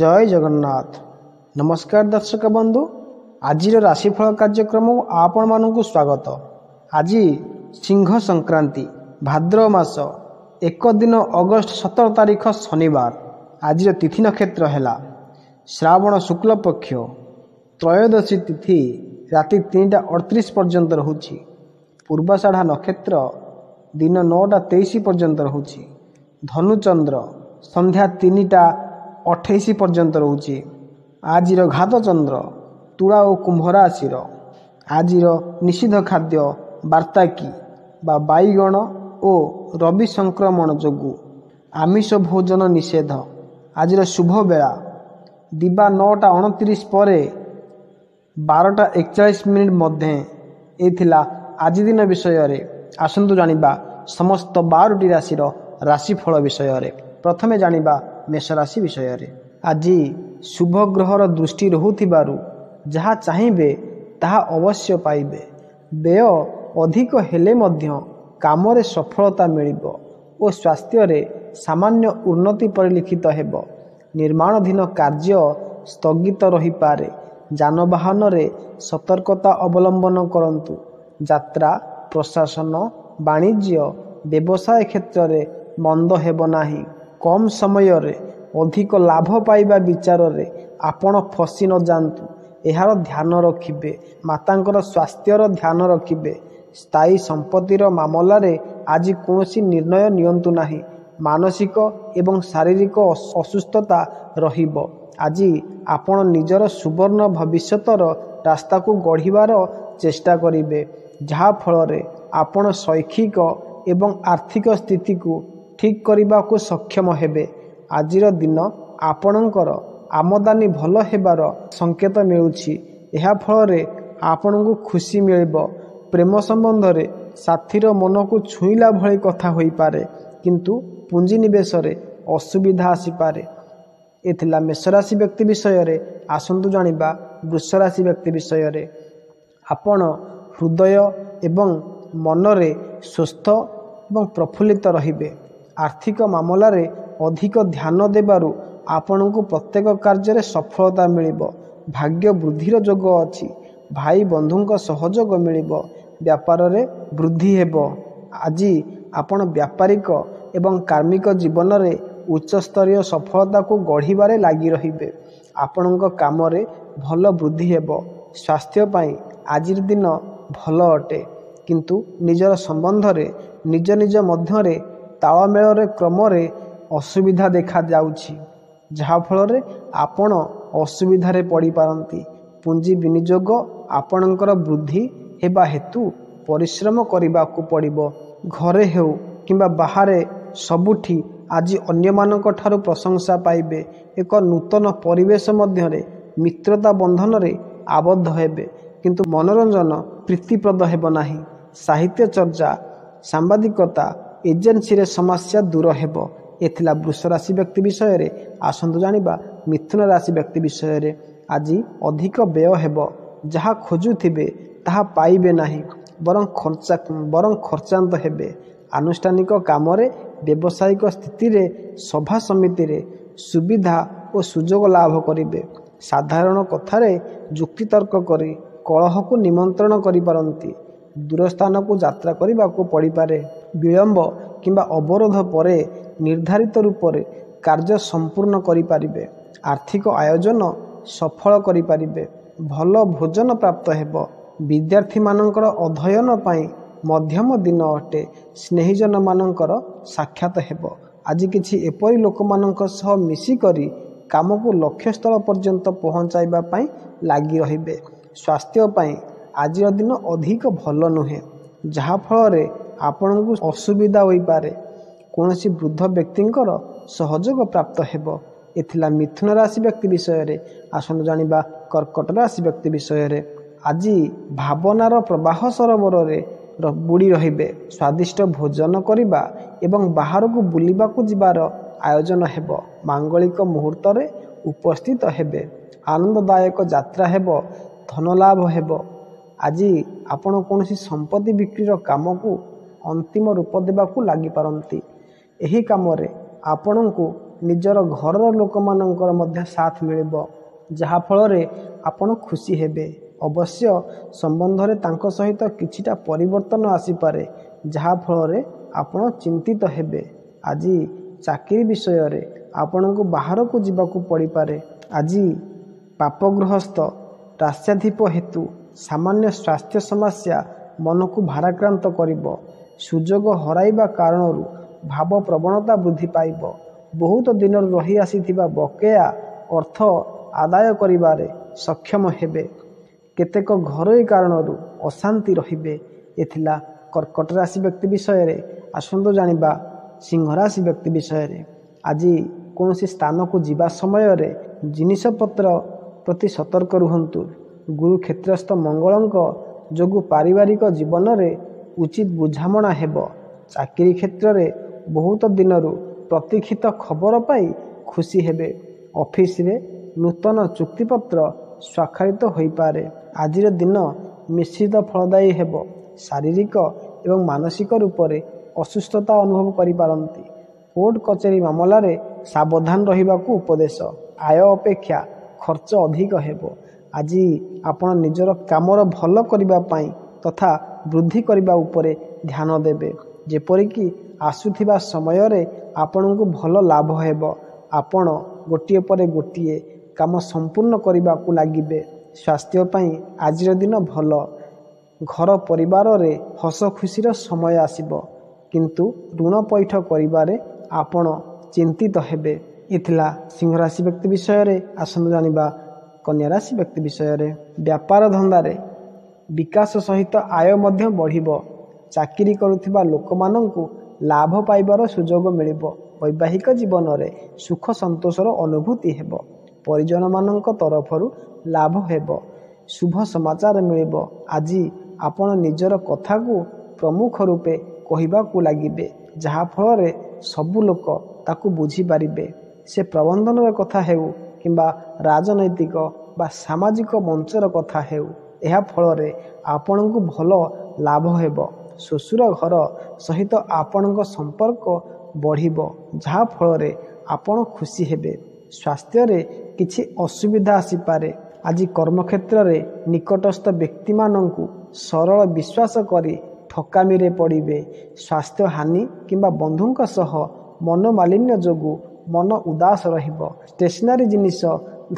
ଜୟ ଜଗନ୍ନାଥ ନମସ୍କାର ଦର୍ଶକ ବନ୍ଧୁ ଆଜିର ରାଶିଫଳ କାର୍ଯ୍ୟକ୍ରମ ଆପଣମାନଙ୍କୁ ସ୍ୱାଗତ ଆଜି ସିଂହ ସଂକ୍ରାନ୍ତି ଭାଦ୍ରବ ମାସ ଏକ ଦିନ ଅଗଷ୍ଟ ସତର ତାରିଖ ଶନିବାର ଆଜିର ତିଥି ନକ୍ଷତ୍ର ହେଲା ଶ୍ରାବଣ ଶୁକ୍ଳପକ୍ଷ ତ୍ରୟୋଦଶୀ ତିଥି ରାତି ତିନିଟା ଅଠତିରିଶ ପର୍ଯ୍ୟନ୍ତ ରହୁଛି ପୂର୍ବାଷାଢ଼ା ନକ୍ଷତ୍ର ଦିନ ନଅଟା ତେଇଶ ପର୍ଯ୍ୟନ୍ତ ରହୁଛି ଧନୁଚନ୍ଦ୍ର ସନ୍ଧ୍ୟା ତିନିଟା ଅଠେଇଶ ପର୍ଯ୍ୟନ୍ତ ରହୁଛି ଆଜିର ଘାତ ଚନ୍ଦ୍ର ତୁଳା ଓ କୁମ୍ଭ ରାଶିର ଆଜିର ନିଷିଦ୍ଧ ଖାଦ୍ୟ ବାର୍ତ୍ତାକୀ ବା ବାଇଗଣ ଓ ରବି ସଂକ୍ରମଣ ଯୋଗୁଁ ଆମିଷ ଭୋଜନ ନିଷେଧ ଆଜିର ଶୁଭ ବେଳା ଦିବା ନଅଟା ଅଣତିରିଶ ପରେ ବାରଟା ଏକଚାଳିଶ ମିନିଟ୍ ମଧ୍ୟ ଏଥିଲା ଆଜି ଦିନ ବିଷୟରେ ଆସନ୍ତୁ ଜାଣିବା ସମସ୍ତ ବାରଟି ରାଶିର ରାଶିଫଳ ବିଷୟରେ ପ୍ରଥମେ ଜାଣିବା ମେଷରାଶି ବିଷୟରେ ଆଜି ଶୁଭ ଗ୍ରହର ଦୃଷ୍ଟି ରହୁଥିବାରୁ ଯାହା ଚାହିଁବେ ତାହା ଅବଶ୍ୟ ପାଇବେ ବ୍ୟୟ ଅଧିକ ହେଲେ ମଧ୍ୟ କାମରେ ସଫଳତା ମିଳିବ ଓ ସ୍ୱାସ୍ଥ୍ୟରେ ସାମାନ୍ୟ ଉନ୍ନତି ପରିଲିଖିତ ହେବ ନିର୍ମାଣାଧୀନ କାର୍ଯ୍ୟ ସ୍ଥଗିତ ରହିପାରେ ଯାନବାହନରେ ସତର୍କତା ଅବଲମ୍ବନ କରନ୍ତୁ ଯାତ୍ରା ପ୍ରଶାସନ ବାଣିଜ୍ୟ ବ୍ୟବସାୟ କ୍ଷେତ୍ରରେ ମନ୍ଦ ହେବ ନାହିଁ କମ୍ ସମୟରେ ଅଧିକ ଲାଭ ପାଇବା ବିଚାରରେ ଆପଣ ଫସି ନ ଯାଆନ୍ତୁ ଏହାର ଧ୍ୟାନ ରଖିବେ ମାତାଙ୍କର ସ୍ୱାସ୍ଥ୍ୟର ଧ୍ୟାନ ରଖିବେ ସ୍ଥାୟୀ ସମ୍ପତ୍ତିର ମାମଲାରେ ଆଜି କୌଣସି ନିର୍ଣ୍ଣୟ ନିଅନ୍ତୁ ନାହିଁ ମାନସିକ ଏବଂ ଶାରୀରିକ ଅସୁସ୍ଥତା ରହିବ ଆଜି ଆପଣ ନିଜର ସୁବର୍ଣ୍ଣ ଭବିଷ୍ୟତର ରାସ୍ତାକୁ ଗଢ଼ିବାର ଚେଷ୍ଟା କରିବେ ଯାହାଫଳରେ ଆପଣ ଶୈକ୍ଷିକ ଏବଂ ଆର୍ଥିକ ସ୍ଥିତିକୁ ଠିକ୍ କରିବାକୁ ସକ୍ଷମ ହେବେ ଆଜିର ଦିନ ଆପଣଙ୍କର ଆମଦାନୀ ଭଲ ହେବାର ସଙ୍କେତ ମିଳୁଛି ଏହା ଫଳରେ ଆପଣଙ୍କୁ ଖୁସି ମିଳିବ ପ୍ରେମ ସମ୍ବନ୍ଧରେ ସାଥିର ମନକୁ ଛୁଇଁଲା ଭଳି କଥା ହୋଇପାରେ କିନ୍ତୁ ପୁଞ୍ଜିନିବେଶରେ ଅସୁବିଧା ଆସିପାରେ ଏଥିଲା ମେଷରାଶି ବ୍ୟକ୍ତି ବିଷୟରେ ଆସନ୍ତୁ ଜାଣିବା ବୃଷରାଶି ବ୍ୟକ୍ତି ବିଷୟରେ ଆପଣ ହୃଦୟ ଏବଂ ମନରେ ସୁସ୍ଥ ଏବଂ ପ୍ରଫୁଲ୍ଲିତ ରହିବେ ଆର୍ଥିକ ମାମଲାରେ ଅଧିକ ଧ୍ୟାନ ଦେବାରୁ ଆପଣଙ୍କୁ ପ୍ରତ୍ୟେକ କାର୍ଯ୍ୟରେ ସଫଳତା ମିଳିବ ଭାଗ୍ୟ ବୃଦ୍ଧିର ଯୋଗ ଅଛି ଭାଇ ବନ୍ଧୁଙ୍କ ସହଯୋଗ ମିଳିବ ବ୍ୟାପାରରେ ବୃଦ୍ଧି ହେବ ଆଜି ଆପଣ ବ୍ୟାପାରିକ ଏବଂ କାର୍ମିକ ଜୀବନରେ ଉଚ୍ଚସ୍ତରୀୟ ସଫଳତାକୁ ଗଢ଼ିବାରେ ଲାଗି ରହିବେ ଆପଣଙ୍କ କାମରେ ଭଲ ବୃଦ୍ଧି ହେବ ସ୍ୱାସ୍ଥ୍ୟ ପାଇଁ ଆଜିର ଦିନ ଭଲ ଅଟେ କିନ୍ତୁ ନିଜର ସମ୍ବନ୍ଧରେ ନିଜ ନିଜ ମଧ୍ୟରେ ତାଳମେଳରେ କ୍ରମରେ ଅସୁବିଧା ଦେଖାଯାଉଛି ଯାହାଫଳରେ ଆପଣ ଅସୁବିଧାରେ ପଡ଼ିପାରନ୍ତି ପୁଞ୍ଜି ବିନିଯୋଗ ଆପଣଙ୍କର ବୃଦ୍ଧି ହେବା ହେତୁ ପରିଶ୍ରମ କରିବାକୁ ପଡ଼ିବ ଘରେ ହେଉ କିମ୍ବା ବାହାରେ ସବୁଠି ଆଜି ଅନ୍ୟମାନଙ୍କ ଠାରୁ ପ୍ରଶଂସା ପାଇବେ ଏକ ନୂତନ ପରିବେଶ ମଧ୍ୟରେ ମିତ୍ରତା ବନ୍ଧନରେ ଆବଦ୍ଧ ହେବେ କିନ୍ତୁ ମନୋରଞ୍ଜନ ପ୍ରୀତିପ୍ରଦ ହେବ ନାହିଁ ସାହିତ୍ୟ ଚର୍ଚ୍ଚା ସାମ୍ବାଦିକତା ଏଜେନ୍ସିରେ ସମସ୍ୟା ଦୂର ହେବ ଏଥିଲା ବୃଷ ରାଶି ବ୍ୟକ୍ତି ବିଷୟରେ ଆସନ୍ତୁ ଜାଣିବା ମିଥୁନ ରାଶି ବ୍ୟକ୍ତି ବିଷୟରେ ଆଜି ଅଧିକ ବ୍ୟୟ ହେବ ଯାହା ଖୋଜୁଥିବେ ତାହା ପାଇବେ ନାହିଁ ବରଂ ଖର୍ଚ୍ଚ ବରଂ ଖର୍ଚ୍ଚାନ୍ତ ହେବେ ଆନୁଷ୍ଠାନିକ କାମରେ ବ୍ୟବସାୟିକ ସ୍ଥିତିରେ ସଭା ସମିତିରେ ସୁବିଧା ଓ ସୁଯୋଗ ଲାଭ କରିବେ ସାଧାରଣ କଥାରେ ଯୁକ୍ତିତର୍କ କରି କଳହକୁ ନିମନ୍ତ୍ରଣ କରିପାରନ୍ତି ଦୂରସ୍ଥାନକୁ ଯାତ୍ରା କରିବାକୁ ପଡ଼ିପାରେ ବିଳମ୍ବ କିମ୍ବା ଅବରୋଧ ପରେ ନିର୍ଦ୍ଧାରିତ ରୂପରେ କାର୍ଯ୍ୟ ସମ୍ପୂର୍ଣ୍ଣ କରିପାରିବେ ଆର୍ଥିକ ଆୟୋଜନ ସଫଳ କରିପାରିବେ ଭଲ ଭୋଜନ ପ୍ରାପ୍ତ ହେବ ବିଦ୍ୟାର୍ଥୀମାନଙ୍କର ଅଧ୍ୟୟନ ପାଇଁ ମଧ୍ୟମ ଦିନ ଅଟେ ସ୍ନେହିଜନମାନଙ୍କର ସାକ୍ଷାତ ହେବ ଆଜି କିଛି ଏପରି ଲୋକମାନଙ୍କ ସହ ମିଶିକରି କାମକୁ ଲକ୍ଷ୍ୟସ୍ଥଳ ପର୍ଯ୍ୟନ୍ତ ପହଞ୍ଚାଇବା ପାଇଁ ଲାଗି ରହିବେ ସ୍ୱାସ୍ଥ୍ୟ ପାଇଁ ଆଜିର ଦିନ ଅଧିକ ଭଲ ନୁହେଁ ଯାହାଫଳରେ ଆପଣଙ୍କୁ ଅସୁବିଧା ହୋଇପାରେ କୌଣସି ବୃଦ୍ଧ ବ୍ୟକ୍ତିଙ୍କର ସହଯୋଗ ପ୍ରାପ୍ତ ହେବ ଏଥିଲା ମିଥୁନ ରାଶି ବ୍ୟକ୍ତି ବିଷୟରେ ଆସନ୍ତୁ ଜାଣିବା କର୍କଟ ରାଶି ବ୍ୟକ୍ତି ବିଷୟରେ ଆଜି ଭାବନାର ପ୍ରବାହ ସରୋବରରେ ବୁଡ଼ି ରହିବେ ସ୍ୱାଦିଷ୍ଟ ଭୋଜନ କରିବା ଏବଂ ବାହାରକୁ ବୁଲିବାକୁ ଯିବାର ଆୟୋଜନ ହେବ ମାଙ୍ଗଳିକ ମୁହୂର୍ତ୍ତରେ ଉପସ୍ଥିତ ହେବେ ଆନନ୍ଦଦାୟକ ଯାତ୍ରା ହେବ ଧନଲାଭ ହେବ ଆଜି ଆପଣ କୌଣସି ସମ୍ପତ୍ତି ବିକ୍ରିର କାମକୁ ଅନ୍ତିମ ରୂପ ଦେବାକୁ ଲାଗିପାରନ୍ତି ଏହି କାମରେ ଆପଣଙ୍କୁ ନିଜର ଘରର ଲୋକମାନଙ୍କର ମଧ୍ୟ ସାଥ ମିଳିବ ଯାହାଫଳରେ ଆପଣ ଖୁସି ହେବେ ଅବଶ୍ୟ ସମ୍ବନ୍ଧରେ ତାଙ୍କ ସହିତ କିଛିଟା ପରିବର୍ତ୍ତନ ଆସିପାରେ ଯାହାଫଳରେ ଆପଣ ଚିନ୍ତିତ ହେବେ ଆଜି ଚାକିରି ବିଷୟରେ ଆପଣଙ୍କୁ ବାହାରକୁ ଯିବାକୁ ପଡ଼ିପାରେ ଆଜି ପାପଗୃହସ୍ଥ ରାଶ୍ୟାଧିପ ହେତୁ ସାମାନ୍ୟ ସ୍ୱାସ୍ଥ୍ୟ ସମସ୍ୟା ମନକୁ ଭାରାକ୍ରାନ୍ତ କରିବ ସୁଯୋଗ ହରାଇବା କାରଣରୁ ଭାବ ପ୍ରବଣତା ବୃଦ୍ଧି ପାଇବ ବହୁତ ଦିନରୁ ରହିଆସିଥିବା ବକେୟା ଅର୍ଥ ଆଦାୟ କରିବାରେ ସକ୍ଷମ ହେବେ କେତେକ ଘରୋଇ କାରଣରୁ ଅଶାନ୍ତି ରହିବେ ଏଥିଲା କର୍କଟ ରାଶି ବ୍ୟକ୍ତି ବିଷୟରେ ଆସନ୍ତୁ ଜାଣିବା ସିଂହରାଶି ବ୍ୟକ୍ତି ବିଷୟରେ ଆଜି କୌଣସି ସ୍ଥାନକୁ ଯିବା ସମୟରେ ଜିନିଷପତ୍ର ପ୍ରତି ସତର୍କ ରୁହନ୍ତୁ ଗୁରୁ କ୍ଷେତ୍ରସ୍ଥ ମଙ୍ଗଳଙ୍କ ଯୋଗୁଁ ପାରିବାରିକ ଜୀବନରେ ଉଚିତ ବୁଝାମଣା ହେବ ଚାକିରି କ୍ଷେତ୍ରରେ ବହୁତ ଦିନରୁ ପ୍ରତୀକ୍ଷିତ ଖବର ପାଇ ଖୁସି ହେବେ ଅଫିସରେ ନୂତନ ଚୁକ୍ତିପତ୍ର ସ୍ୱାକ୍ଷରିତ ହୋଇପାରେ ଆଜିର ଦିନ ମିଶ୍ରିତ ଫଳଦାୟୀ ହେବ ଶାରୀରିକ ଏବଂ ମାନସିକ ରୂପରେ ଅସୁସ୍ଥତା ଅନୁଭବ କରିପାରନ୍ତି କୋର୍ଟ କଚେରୀ ମାମଲାରେ ସାବଧାନ ରହିବାକୁ ଉପଦେଶ ଆୟ ଅପେକ୍ଷା ଖର୍ଚ୍ଚ ଅଧିକ ହେବ ଆଜି ଆପଣ ନିଜର କାମର ଭଲ କରିବା ପାଇଁ ତଥା ବୃଦ୍ଧି କରିବା ଉପରେ ଧ୍ୟାନ ଦେବେ ଯେପରିକି ଆସୁଥିବା ସମୟରେ ଆପଣଙ୍କୁ ଭଲ ଲାଭ ହେବ ଆପଣ ଗୋଟିଏ ପରେ ଗୋଟିଏ କାମ ସମ୍ପୂର୍ଣ୍ଣ କରିବାକୁ ଲାଗିବେ ସ୍ୱାସ୍ଥ୍ୟ ପାଇଁ ଆଜିର ଦିନ ଭଲ ଘର ପରିବାରରେ ହସ ଖୁସିର ସମୟ ଆସିବ କିନ୍ତୁ ଋଣ ପୈଠ କରିବାରେ ଆପଣ ଚିନ୍ତିତ ହେବେ ଏ ସିଂହରାଶି ବ୍ୟକ୍ତି ବିଷୟରେ ଆସନ୍ତୁ ଜାଣିବା କନ୍ୟା ରାଶି ବ୍ୟକ୍ତି ବିଷୟରେ ବ୍ୟାପାର ଧନ୍ଦାରେ ବିକାଶ ସହିତ ଆୟ ମଧ୍ୟ ବଢ଼ିବ ଚାକିରି କରୁଥିବା ଲୋକମାନଙ୍କୁ ଲାଭ ପାଇବାର ସୁଯୋଗ ମିଳିବ ବୈବାହିକ ଜୀବନରେ ସୁଖ ସନ୍ତୋଷର ଅନୁଭୂତି ହେବ ପରିଜନମାନଙ୍କ ତରଫରୁ ଲାଭ ହେବ ଶୁଭ ସମାଚାର ମିଳିବ ଆଜି ଆପଣ ନିଜର କଥାକୁ ପ୍ରମୁଖ ରୂପେ କହିବାକୁ ଲାଗିବେ ଯାହାଫଳରେ ସବୁ ଲୋକ ତାକୁ ବୁଝିପାରିବେ ସେ ପ୍ରବନ୍ଧନର କଥା ହେଉ କିମ୍ବା ରାଜନୈତିକ ବା ସାମାଜିକ ମଞ୍ଚର କଥା ହେଉ ଏହା ଫଳରେ ଆପଣଙ୍କୁ ଭଲ ଲାଭ ହେବ ଶ୍ୱଶୁର ଘର ସହିତ ଆପଣଙ୍କ ସମ୍ପର୍କ ବଢ଼ିବ ଯାହାଫଳରେ ଆପଣ ଖୁସି ହେବେ ସ୍ୱାସ୍ଥ୍ୟରେ କିଛି ଅସୁବିଧା ଆସିପାରେ ଆଜି କର୍ମକ୍ଷେତ୍ରରେ ନିକଟସ୍ଥ ବ୍ୟକ୍ତିମାନଙ୍କୁ ସରଳ ବିଶ୍ୱାସ କରି ଠକାମିରେ ପଡ଼ିବେ ସ୍ୱାସ୍ଥ୍ୟ ହାନି କିମ୍ବା ବନ୍ଧୁଙ୍କ ସହ ମନୋମାଳିନ୍ୟ ଯୋଗୁଁ ମନ ଉଦାସ ରହିବ ଷ୍ଟେସନାରୀ ଜିନିଷ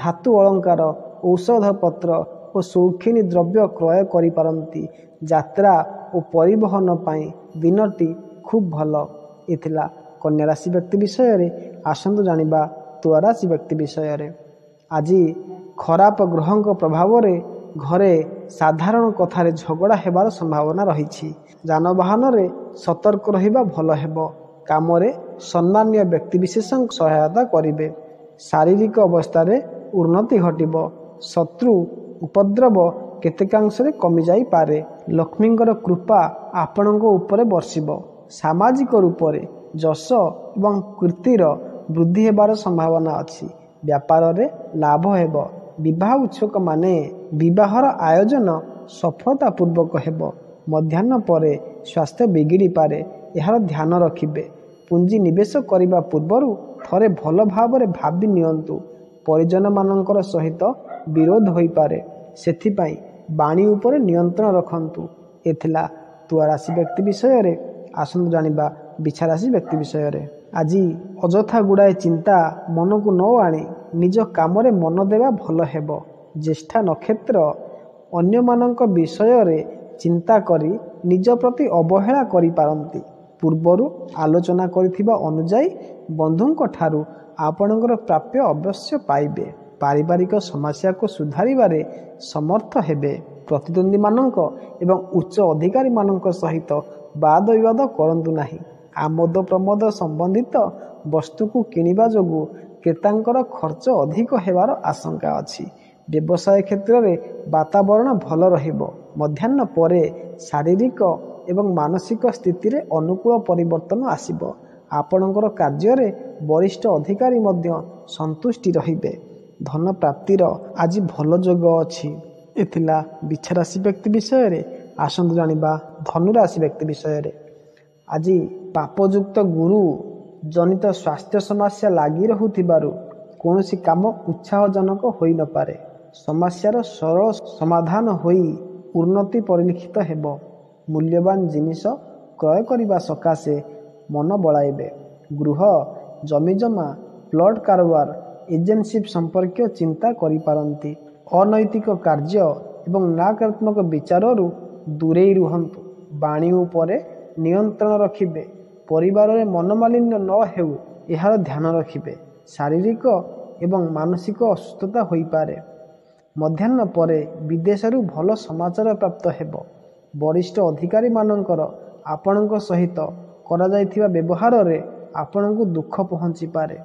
ଧାତୁ ଅଳଙ୍କାର ଔଷଧପତ୍ର ଓ ସୌଖିନୀ ଦ୍ରବ୍ୟ କ୍ରୟ କରିପାରନ୍ତି ଯାତ୍ରା ଓ ପରିବହନ ପାଇଁ ଦିନଟି ଖୁବ୍ ଭଲ ଏଥିଲା କନ୍ୟା ରାଶି ବ୍ୟକ୍ତି ବିଷୟରେ ଆସନ୍ତୁ ଜାଣିବା ତୁଆ ରାଶି ବ୍ୟକ୍ତି ବିଷୟରେ ଆଜି ଖରାପ ଗ୍ରହଙ୍କ ପ୍ରଭାବରେ ଘରେ ସାଧାରଣ କଥାରେ ଝଗଡ଼ା ହେବାର ସମ୍ଭାବନା ରହିଛି ଯାନବାହନରେ ସତର୍କ ରହିବା ଭଲ ହେବ କାମରେ ସମ୍ମାନୀୟ ବ୍ୟକ୍ତିବିଶେଷଙ୍କ ସହାୟତା କରିବେ ଶାରୀରିକ ଅବସ୍ଥାରେ ଉନ୍ନତି ଘଟିବ ଶତ୍ରୁ ଉପଦ୍ରବ କେତେକାଂଶରେ କମିଯାଇପାରେ ଲକ୍ଷ୍ମୀଙ୍କର କୃପା ଆପଣଙ୍କ ଉପରେ ବର୍ଷିବ ସାମାଜିକ ରୂପରେ ଯଶ ଏବଂ କୀର୍ତ୍ତିର ବୃଦ୍ଧି ହେବାର ସମ୍ଭାବନା ଅଛି ବ୍ୟାପାରରେ ଲାଭ ହେବ ବିବାହ ଉତ୍ସୁକମାନେ ବିବାହର ଆୟୋଜନ ସଫଳତା ପୂର୍ବକ ହେବ ମଧ୍ୟାହ୍ନ ପରେ ସ୍ୱାସ୍ଥ୍ୟ ବିଗିଡ଼ିପାରେ ଏହାର ଧ୍ୟାନ ରଖିବେ ପୁଞ୍ଜି ନିବେଶ କରିବା ପୂର୍ବରୁ ଥରେ ଭଲ ଭାବରେ ଭାବି ନିଅନ୍ତୁ ପରିଜନମାନଙ୍କର ସହିତ ବିରୋଧ ହୋଇପାରେ ସେଥିପାଇଁ ବାଣୀ ଉପରେ ନିୟନ୍ତ୍ରଣ ରଖନ୍ତୁ ଏଥିଲା ତୁଆ ରାଶି ବ୍ୟକ୍ତି ବିଷୟରେ ଆସନ୍ତୁ ଜାଣିବା ବିଛା ରାଶି ବ୍ୟକ୍ତି ବିଷୟରେ ଆଜି ଅଯଥା ଗୁଡ଼ାଏ ଚିନ୍ତା ମନକୁ ନ ଆଣି ନିଜ କାମରେ ମନ ଦେବା ଭଲ ହେବ ଜ୍ୟେଷ୍ଠା ନକ୍ଷତ୍ର ଅନ୍ୟମାନଙ୍କ ବିଷୟରେ ଚିନ୍ତା କରି ନିଜ ପ୍ରତି ଅବହେଳା କରିପାରନ୍ତି ପୂର୍ବରୁ ଆଲୋଚନା କରିଥିବା ଅନୁଯାୟୀ ବନ୍ଧୁଙ୍କ ଠାରୁ ଆପଣଙ୍କର ପ୍ରାପ୍ୟ ଅବଶ୍ୟ ପାଇବେ ପାରିବାରିକ ସମସ୍ୟାକୁ ସୁଧାରିବାରେ ସମର୍ଥ ହେବେ ପ୍ରତିଦ୍ୱନ୍ଦ୍ୱୀମାନଙ୍କ ଏବଂ ଉଚ୍ଚ ଅଧିକାରୀମାନଙ୍କ ସହିତ ବାଦ ବିବାଦ କରନ୍ତୁ ନାହିଁ ଆମୋଦ ପ୍ରମୋଦ ସମ୍ବନ୍ଧିତ ବସ୍ତୁକୁ କିଣିବା ଯୋଗୁଁ କ୍ରେତାଙ୍କର ଖର୍ଚ୍ଚ ଅଧିକ ହେବାର ଆଶଙ୍କା ଅଛି ବ୍ୟବସାୟ କ୍ଷେତ୍ରରେ ବାତାବରଣ ଭଲ ରହିବ ମଧ୍ୟାହ୍ନ ପରେ ଶାରୀରିକ ଏବଂ ମାନସିକ ସ୍ଥିତିରେ ଅନୁକୂଳ ପରିବର୍ତ୍ତନ ଆସିବ ଆପଣଙ୍କର କାର୍ଯ୍ୟରେ ବରିଷ୍ଠ ଅଧିକାରୀ ମଧ୍ୟ ସନ୍ତୁଷ୍ଟି ରହିବେ ଧନ ପ୍ରାପ୍ତିର ଆଜି ଭଲ ଯୋଗ ଅଛି ଏଥିଲା ବିଛାରାଶି ବ୍ୟକ୍ତି ବିଷୟରେ ଆସନ୍ତୁ ଜାଣିବା ଧନୁରାଶି ବ୍ୟକ୍ତି ବିଷୟରେ ଆଜି ପାପଯୁକ୍ତ ଗୁରୁ ଜନିତ ସ୍ୱାସ୍ଥ୍ୟ ସମସ୍ୟା ଲାଗି ରହୁଥିବାରୁ କୌଣସି କାମ ଉତ୍ସାହଜନକ ହୋଇନପାରେ ସମସ୍ୟାର ସରଳ ସମାଧାନ ହୋଇ ଉନ୍ନତି ପରିଲକ୍ଷିତ ହେବ ମୂଲ୍ୟବାନ ଜିନିଷ କ୍ରୟ କରିବା ସକାଶେ ମନ ବଳାଇବେ ଗୃହ ଜମିଜମା ପ୍ଲଟ୍ କାରବାର ଏଜେନ୍ସିପ୍ ସମ୍ପର୍କୀୟ ଚିନ୍ତା କରିପାରନ୍ତି ଅନୈତିକ କାର୍ଯ୍ୟ ଏବଂ ନକାରାତ୍ମକ ବିଚାରରୁ ଦୂରେଇ ରୁହନ୍ତୁ ବାଣୀ ଉପରେ ନିୟନ୍ତ୍ରଣ ରଖିବେ ପରିବାରରେ ମନମାଳିନ୍ୟ ନ ହେଉ ଏହାର ଧ୍ୟାନ ରଖିବେ ଶାରୀରିକ ଏବଂ ମାନସିକ ଅସୁସ୍ଥତା ହୋଇପାରେ ମଧ୍ୟାହ୍ନ ପରେ ବିଦେଶରୁ ଭଲ ସମାଚାର ପ୍ରାପ୍ତ ହେବ ବରିଷ୍ଠ ଅଧିକାରୀମାନଙ୍କର ଆପଣଙ୍କ ସହିତ କରାଯାଇଥିବା ବ୍ୟବହାରରେ ଆପଣଙ୍କୁ ଦୁଃଖ ପହଞ୍ଚିପାରେ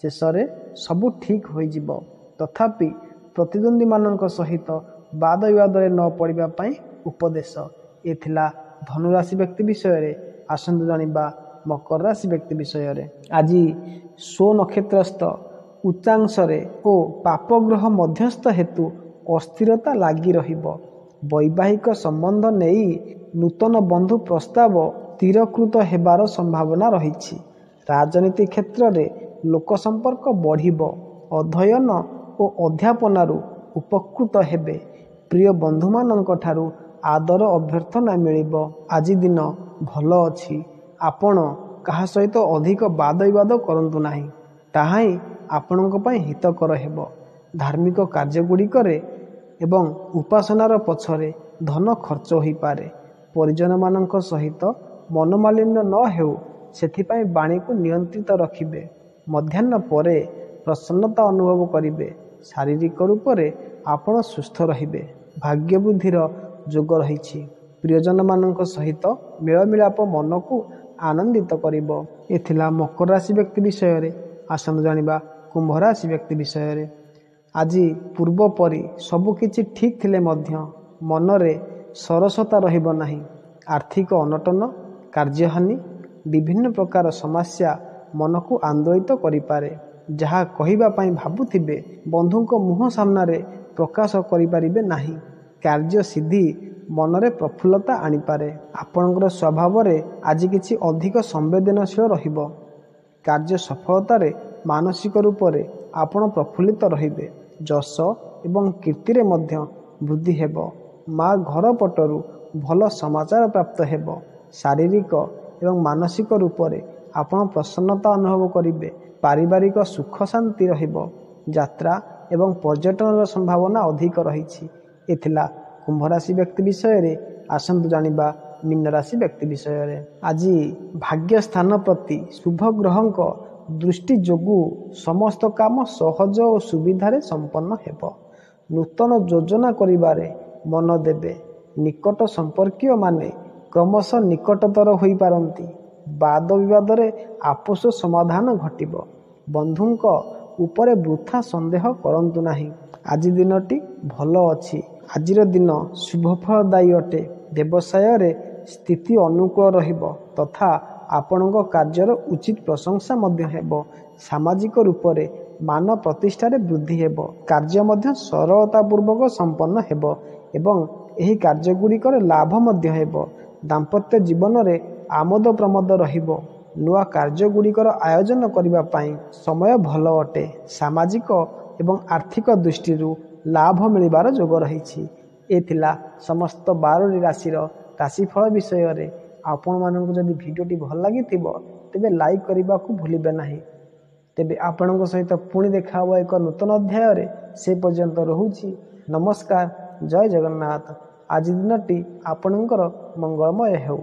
ଶେଷରେ ସବୁ ଠିକ୍ ହୋଇଯିବ ତଥାପି ପ୍ରତିଦ୍ୱନ୍ଦ୍ୱୀମାନଙ୍କ ସହିତ ବାଦ ବିବାଦରେ ନ ପଡ଼ିବା ପାଇଁ ଉପଦେଶ ଏ ଥିଲା ଧନୁରାଶି ବ୍ୟକ୍ତି ବିଷୟରେ ଆସନ୍ତୁ ଜାଣିବା ମକର ରାଶି ବ୍ୟକ୍ତି ବିଷୟରେ ଆଜି ସ୍ୱନକ୍ଷତ୍ରସ୍ଥ ଉଚ୍ଚାଂଶରେ ଓ ପାପଗ୍ରହ ମଧ୍ୟସ୍ଥ ହେତୁ ଅସ୍ଥିରତା ଲାଗି ରହିବ ବୈବାହିକ ସମ୍ବନ୍ଧ ନେଇ ନୂତନ ବନ୍ଧୁ ପ୍ରସ୍ତାବ ସ୍ଥିରକୃତ ହେବାର ସମ୍ଭାବନା ରହିଛି ରାଜନୀତି କ୍ଷେତ୍ରରେ ଲୋକ ସମ୍ପର୍କ ବଢ଼ିବ ଅଧ୍ୟୟନ ଓ ଅଧ୍ୟାପନାରୁ ଉପକୃତ ହେବେ ପ୍ରିୟ ବନ୍ଧୁମାନଙ୍କଠାରୁ ଆଦର ଅଭ୍ୟର୍ଥନା ମିଳିବ ଆଜି ଦିନ ଭଲ ଅଛି ଆପଣ କାହା ସହିତ ଅଧିକ ବାଦ ବିବାଦ କରନ୍ତୁ ନାହିଁ ତାହା ହିଁ ଆପଣଙ୍କ ପାଇଁ ହିତକର ହେବ ଧାର୍ମିକ କାର୍ଯ୍ୟଗୁଡ଼ିକରେ ଏବଂ ଉପାସନାର ପଛରେ ଧନ ଖର୍ଚ୍ଚ ହୋଇପାରେ ପରିଜନମାନଙ୍କ ସହିତ ମନୋମାଳିନ୍ୟ ନ ହେଉ ସେଥିପାଇଁ ବାଣୀକୁ ନିୟନ୍ତ୍ରିତ ରଖିବେ ମଧ୍ୟାହ୍ନ ପରେ ପ୍ରସନ୍ନତା ଅନୁଭବ କରିବେ ଶାରୀରିକ ରୂପରେ ଆପଣ ସୁସ୍ଥ ରହିବେ ଭାଗ୍ୟ ବୃଦ୍ଧିର ଯୋଗ ରହିଛି ପ୍ରିୟଜନମାନଙ୍କ ସହିତ ମେଳମିଳାପ ମନକୁ ଆନନ୍ଦିତ କରିବ ଏଥିଲା ମକର ରାଶି ବ୍ୟକ୍ତି ବିଷୟରେ ଆସନ୍ତୁ ଜାଣିବା କୁମ୍ଭ ରାଶି ବ୍ୟକ୍ତି ବିଷୟରେ ଆଜି ପୂର୍ବ ପରି ସବୁକିଛି ଠିକ୍ ଥିଲେ ମଧ୍ୟ ମନରେ ସରସତା ରହିବ ନାହିଁ ଆର୍ଥିକ ଅନଟନ କାର୍ଯ୍ୟହାନି ବିଭିନ୍ନ ପ୍ରକାର ସମସ୍ୟା ମନକୁ ଆନ୍ଦୋଳିତ କରିପାରେ ଯାହା କହିବା ପାଇଁ ଭାବୁଥିବେ ବନ୍ଧୁଙ୍କ ମୁହଁ ସାମ୍ନାରେ ପ୍ରକାଶ କରିପାରିବେ ନାହିଁ କାର୍ଯ୍ୟ ସିଦ୍ଧି ମନରେ ପ୍ରଫୁଲ୍ଲତା ଆଣିପାରେ ଆପଣଙ୍କର ସ୍ୱଭାବରେ ଆଜି କିଛି ଅଧିକ ସମ୍ବେଦନଶୀଳ ରହିବ କାର୍ଯ୍ୟ ସଫଳତାରେ ମାନସିକ ରୂପରେ ଆପଣ ପ୍ରଫୁଲ୍ଲିତ ରହିବେ ଯଶ ଏବଂ କୀର୍ତ୍ତିରେ ମଧ୍ୟ ବୃଦ୍ଧି ହେବ ମା ଘର ପଟରୁ ଭଲ ସମାଚାର ପ୍ରାପ୍ତ ହେବ ଶାରୀରିକ ଏବଂ ମାନସିକ ରୂପରେ ଆପଣ ପ୍ରସନ୍ନତା ଅନୁଭବ କରିବେ ପାରିବାରିକ ସୁଖ ଶାନ୍ତି ରହିବ ଯାତ୍ରା ଏବଂ ପର୍ଯ୍ୟଟନର ସମ୍ଭାବନା ଅଧିକ ରହିଛି ଏଥିଲା କୁମ୍ଭରାଶି ବ୍ୟକ୍ତି ବିଷୟରେ ଆସନ୍ତୁ ଜାଣିବା ମୀନରାଶି ବ୍ୟକ୍ତି ବିଷୟରେ ଆଜି ଭାଗ୍ୟ ସ୍ଥାନ ପ୍ରତି ଶୁଭ ଗ୍ରହଙ୍କ ଦୃଷ୍ଟି ଯୋଗୁଁ ସମସ୍ତ କାମ ସହଜ ଓ ସୁବିଧାରେ ସମ୍ପନ୍ନ ହେବ ନୂତନ ଯୋଜନା କରିବାରେ ମନ ଦେବେ ନିକଟ ସମ୍ପର୍କୀୟମାନେ କ୍ରମଶଃ ନିକଟତର ହୋଇପାରନ୍ତି ବାଦ ବିବାଦରେ ଆପୋଷ ସମାଧାନ ଘଟିବ ବନ୍ଧୁଙ୍କ ଉପରେ ବୃଥା ସନ୍ଦେହ କରନ୍ତୁ ନାହିଁ ଆଜି ଦିନଟି ଭଲ ଅଛି ଆଜିର ଦିନ ଶୁଭଫଳଦାୟୀ ଅଟେ ବ୍ୟବସାୟରେ ସ୍ଥିତି ଅନୁକୂଳ ରହିବ ତଥା ଆପଣଙ୍କ କାର୍ଯ୍ୟର ଉଚିତ ପ୍ରଶଂସା ମଧ୍ୟ ହେବ ସାମାଜିକ ରୂପରେ ମାନ ପ୍ରତିଷ୍ଠାରେ ବୃଦ୍ଧି ହେବ କାର୍ଯ୍ୟ ମଧ୍ୟ ସରଳତାପୂର୍ବକ ସମ୍ପନ୍ନ ହେବ ଏବଂ ଏହି କାର୍ଯ୍ୟଗୁଡ଼ିକର ଲାଭ ମଧ୍ୟ ହେବ ଦାମ୍ପତ୍ୟ ଜୀବନରେ ଆମୋଦ ପ୍ରମୋଦ ରହିବ ନୂଆ କାର୍ଯ୍ୟଗୁଡ଼ିକର ଆୟୋଜନ କରିବା ପାଇଁ ସମୟ ଭଲ ଅଟେ ସାମାଜିକ ଏବଂ ଆର୍ଥିକ ଦୃଷ୍ଟିରୁ ଲାଭ ମିଳିବାର ଯୋଗ ରହିଛି ଏ ଥିଲା ସମସ୍ତ ବାରଟି ରାଶିର ରାଶିଫଳ ବିଷୟରେ ଆପଣମାନଙ୍କୁ ଯଦି ଭିଡ଼ିଓଟି ଭଲ ଲାଗିଥିବ ତେବେ ଲାଇକ୍ କରିବାକୁ ଭୁଲିବେ ନାହିଁ ତେବେ ଆପଣଙ୍କ ସହିତ ପୁଣି ଦେଖା ହେବ ଏକ ନୂତନ ଅଧ୍ୟାୟରେ ସେ ପର୍ଯ୍ୟନ୍ତ ରହୁଛି ନମସ୍କାର ଜୟ ଜଗନ୍ନାଥ ଆଜି ଦିନଟି ଆପଣଙ୍କର ମଙ୍ଗଳମୟ ହେଉ